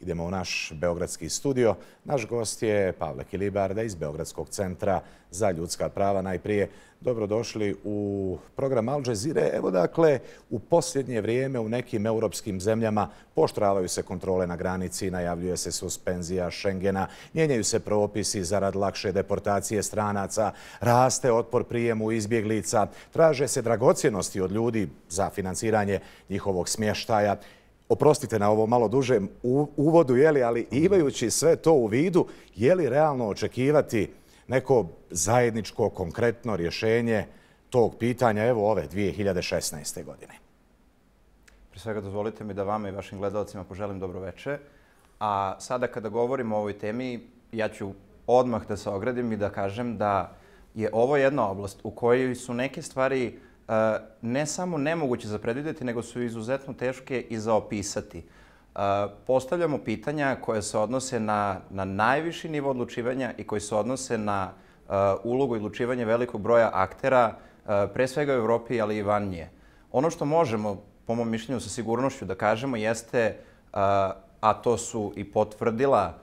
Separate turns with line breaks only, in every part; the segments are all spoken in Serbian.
Idemo u naš Beogradski studio. Naš gost je Pavle Kilibarda iz Beogradskog centra za ljudska prava. Najprije dobrodošli u program Al Jazeera. Evo dakle, u posljednje vrijeme u nekim europskim zemljama poštravaju se kontrole na granici, najavljuje se suspenzija Schengena, mijenjaju se propisi zarad lakše deportacije stranaca, raste otpor prijemu izbjeglica, traže se dragocjenosti od ljudi za financiranje njihovog smještaja oprostite na ovo malo dužem uvodu, jeli, ali imajući sve to u vidu, je li realno očekivati neko zajedničko, konkretno rješenje tog pitanja, evo ove 2016. godine?
Pre svega dozvolite mi da vama i vašim gledalcima poželim dobroveče. A sada kada govorimo o ovoj temi, ja ću odmah da se ogradim i da kažem da je ovo jedna oblast u kojoj su neke stvari E, ne samo nemoguće za predvideti, nego su izuzetno teške i za opisati. E, postavljamo pitanja koje se odnose na, na najviši nivo odlučivanja i koji se odnose na e, ulogu i odlučivanje velikog broja aktera, pre svega u Evropi, ali i van nje. Ono što možemo, po mom mišljenju, sa sigurnošću da kažemo jeste, a to su i potvrdila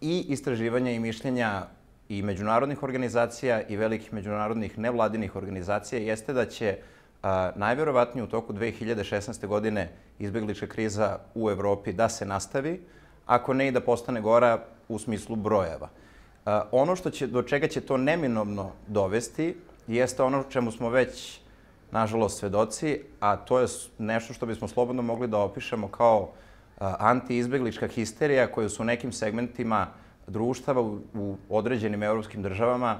i istraživanja i mišljenja i međunarodnih organizacija i velikih međunarodnih nevladinih organizacija jeste da će najverovatnije u toku 2016. godine izbjeglička kriza u Evropi da se nastavi, ako ne i da postane gora u smislu brojeva. ono što će, do čega će to neminovno dovesti jeste ono čemu smo već, nažalost, svedoci, a to je nešto što bismo slobodno mogli da opišemo kao anti-izbjeglička histerija koju su u nekim segmentima uh, društava u, u određenim evropskim državama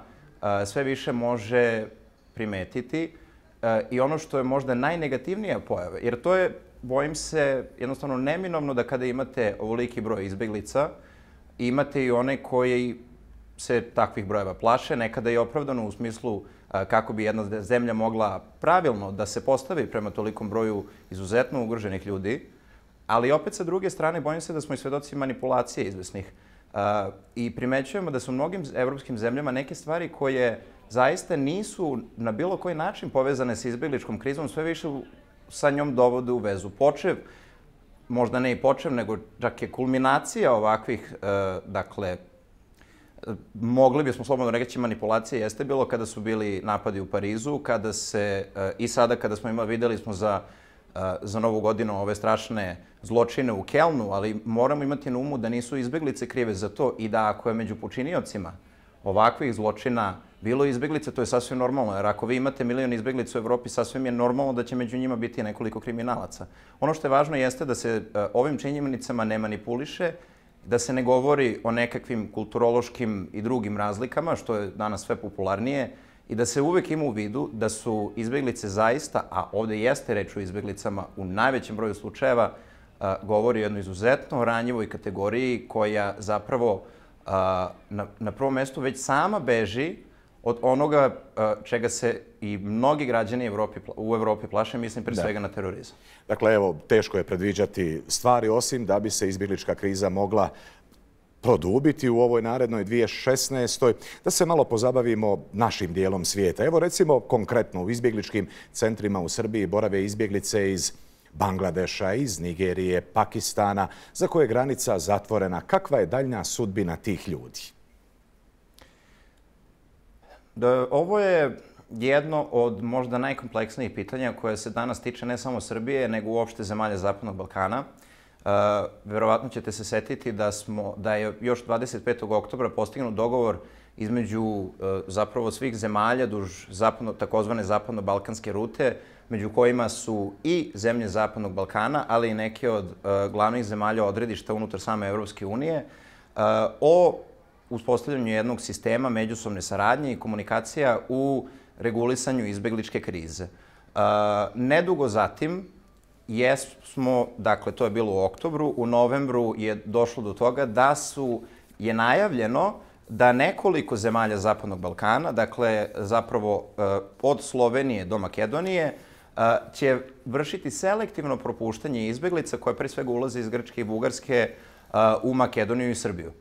e, sve više može primetiti e, i ono što je možda najnegativnija pojava, jer to je, bojim se, jednostavno neminovno da kada imate ovoliki broj izbeglica, imate i one koji se takvih brojeva plaše, nekada je opravdano u smislu e, kako bi jedna zemlja mogla pravilno da se postavi prema tolikom broju izuzetno ugroženih ljudi, ali opet sa druge strane bojim se da smo i svedoci manipulacije izvesnih I primećujemo da su u mnogim evropskim zemljama neke stvari koje zaista nisu na bilo koji način povezane sa izbjegličkom krizom, sve više sa njom dovode u vezu. Počev, možda ne i počev, nego čak je kulminacija ovakvih, e, dakle, e, mogli bismo slobodno reći manipulacije jeste bilo kada su bili napadi u Parizu, kada se, e, i sada kada smo imali, videli smo za za novu godinu ove strašne zločine u Kelnu, ali moramo imati na umu da nisu izbeglice krive za to i da ako je među počiniocima ovakvih zločina bilo izbeglice, to je sasvim normalno, jer ako vi imate milion izbeglica u Evropi, sasvim je normalno da će među njima biti nekoliko kriminalaca. Ono što je važno jeste da se ovim činjenicama ne manipuliše, da se ne govori o nekakvim kulturološkim i drugim razlikama, što je danas sve popularnije, i da se uvek ima u vidu da su izbeglice zaista, a ovde jeste reč o izbeglicama u najvećem broju slučajeva, govori o jednoj izuzetno ranjivoj kategoriji koja zapravo na, na prvom mestu već sama beži od onoga čega se i mnogi građani Evropi, u Evropi plaše,
mislim pre da. svega na terorizam. Dakle, evo, teško je predviđati stvari, osim da bi se izbjeglička kriza mogla produbiti u ovoj narednoj 2016. Da se malo pozabavimo našim dijelom svijeta. Evo recimo konkretno u izbjegličkim centrima u Srbiji borave izbjeglice iz Bangladeša, iz Nigerije, Pakistana, za koje je granica zatvorena. Kakva je daljnja sudbina tih ljudi?
Da, ovo je jedno od možda najkompleksnijih pitanja koje se danas tiče ne samo Srbije, nego uopšte zemalja Zapadnog Balkana verovatno ćete se setiti da, smo, da je još 25. oktobra postignut dogovor između e, zapravo svih zemalja duž zapadno, takozvane zapadno-balkanske rute, među kojima su i zemlje Zapadnog Balkana, ali i neke od e, glavnih zemalja odredišta unutar same Evropske unije, e, o uspostavljanju jednog sistema međusobne saradnje i komunikacija u regulisanju izbegličke krize. nedugo zatim, jesmo, dakle, to je bilo u oktobru, u novembru je došlo do toga da su, je najavljeno da nekoliko zemalja Zapadnog Balkana, dakle, zapravo eh, od Slovenije do Makedonije, eh, će vršiti selektivno propuštanje izbeglica koje pre svega ulaze iz Grčke i Bugarske eh, u Makedoniju i Srbiju.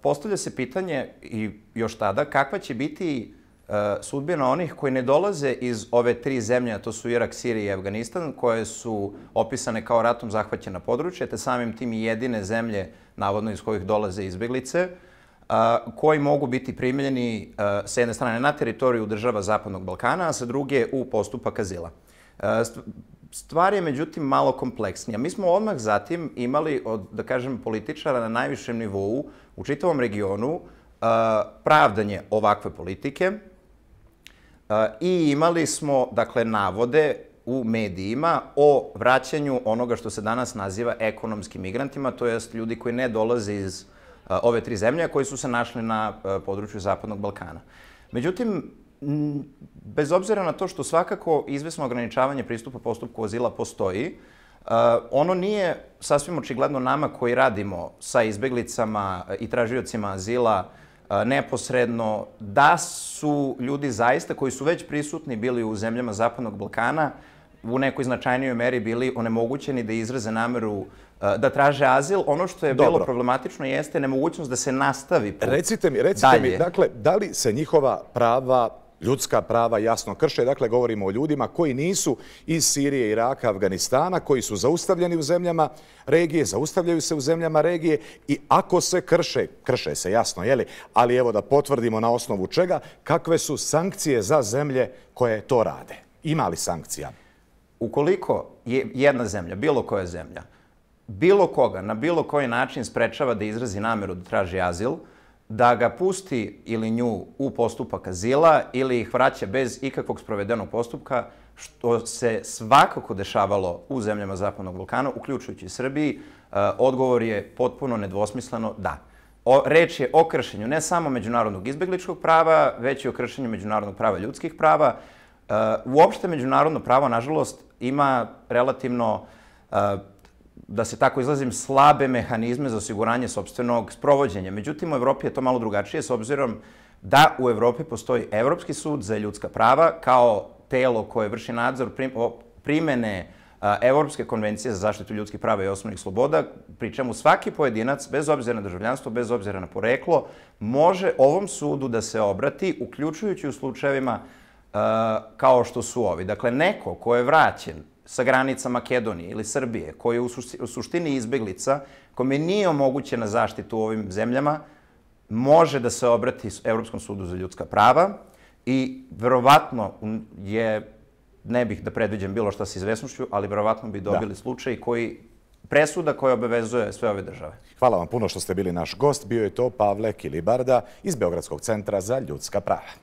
Postavlja se pitanje i još tada kakva će biti Eh, sudbina onih koji ne dolaze iz ove tri zemlje, a to su Irak, Sirija i Afganistan, koje su opisane kao ratom zahvaćena područja, te samim tim i jedine zemlje, navodno iz kojih dolaze izbeglice, eh, koji mogu biti primljeni eh, sa jedne strane na teritoriju država Zapadnog Balkana, a sa druge u postupak azila. stvar je međutim malo kompleksnija. Mi smo odmah zatim imali od, da kažem, političara na najvišem nivou u čitavom regionu pravdanje ovakve politike, E, i imali smo, dakle, navode u medijima o vraćanju onoga što se danas naziva ekonomskim migrantima, to jest ljudi koji ne dolaze iz e, ove tri zemlje, koji su se našli na e, području Zapadnog Balkana. Međutim, bez obzira na to što svakako izvesno ograničavanje pristupa postupku azila postoji, ono nije sasvim očigledno nama koji radimo sa izbeglicama i tražiocima azila neposredno, da su ljudi zaista koji su već prisutni bili u zemljama Zapadnog Balkana u nekoj značajnijoj meri bili onemogućeni da izraze nameru da traže azil. Ono što je Dobro. bilo problematično jeste nemogućnost da se nastavi put. Recite mi, recite dalje. mi, dakle,
da li se njihova prava ljudska prava jasno krše. Dakle, govorimo o ljudima koji nisu iz Sirije, Iraka, Afganistana, koji su zaustavljeni u zemljama regije, zaustavljaju se u zemljama regije i ako se krše, krše se jasno, jeli? Ali evo da potvrdimo na osnovu čega, kakve su sankcije za zemlje koje to rade? Ima li sankcija? Ukoliko je jedna zemlja, bilo koja zemlja, bilo koga na bilo
koji način sprečava da izrazi nameru da traži azil, da ga pusti ili nju u postupak azila ili ih vraća bez ikakvog sprovedenog postupka, što se svakako dešavalo u zemljama Zapadnog Balkana, uključujući Srbiji, e, odgovor je potpuno nedvosmisleno da. O, reč je o kršenju ne samo međunarodnog izbjegličkog prava, već i o kršenju međunarodnog prava ljudskih prava. E, uopšte međunarodno pravo, nažalost, ima relativno e, da se tako izlazim, slabe mehanizme za osiguranje sobstvenog sprovođenja. Međutim, u Evropi je to malo drugačije, s obzirom da u Evropi postoji Evropski sud za ljudska prava kao telo koje vrši nadzor primene Evropske konvencije za zaštitu ljudskih prava i osnovnih sloboda, pri čemu svaki pojedinac, bez obzira na državljanstvo, bez obzira na poreklo, može ovom sudu da se obrati, uključujući u slučajevima kao što su ovi. Dakle, neko ko je vraćen sa granica Makedonije ili Srbije, koji je u suštini izbeglica, kome nije omogućena zaštita u ovim zemljama, može da se obrati Evropskom sudu za ljudska prava i verovatno je, ne bih da predviđam bilo šta sa izvesnošću, ali verovatno bi da. dobili da. slučaj koji presuda koja obavezuje sve ove
države. Hvala vam puno što ste bili naš gost. Bio je to Pavle Kilibarda iz Beogradskog centra za ljudska prava.